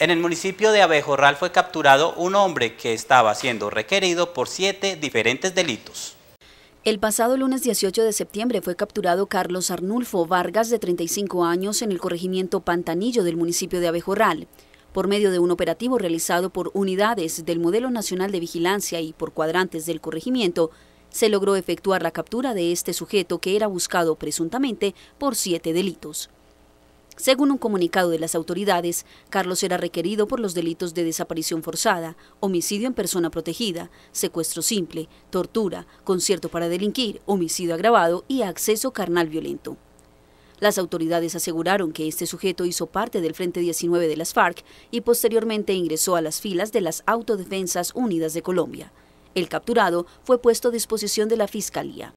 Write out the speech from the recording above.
En el municipio de Abejorral fue capturado un hombre que estaba siendo requerido por siete diferentes delitos. El pasado lunes 18 de septiembre fue capturado Carlos Arnulfo Vargas, de 35 años, en el corregimiento Pantanillo del municipio de Abejorral. Por medio de un operativo realizado por unidades del Modelo Nacional de Vigilancia y por cuadrantes del corregimiento, se logró efectuar la captura de este sujeto que era buscado presuntamente por siete delitos. Según un comunicado de las autoridades, Carlos era requerido por los delitos de desaparición forzada, homicidio en persona protegida, secuestro simple, tortura, concierto para delinquir, homicidio agravado y acceso carnal violento. Las autoridades aseguraron que este sujeto hizo parte del Frente 19 de las FARC y posteriormente ingresó a las filas de las Autodefensas Unidas de Colombia. El capturado fue puesto a disposición de la Fiscalía.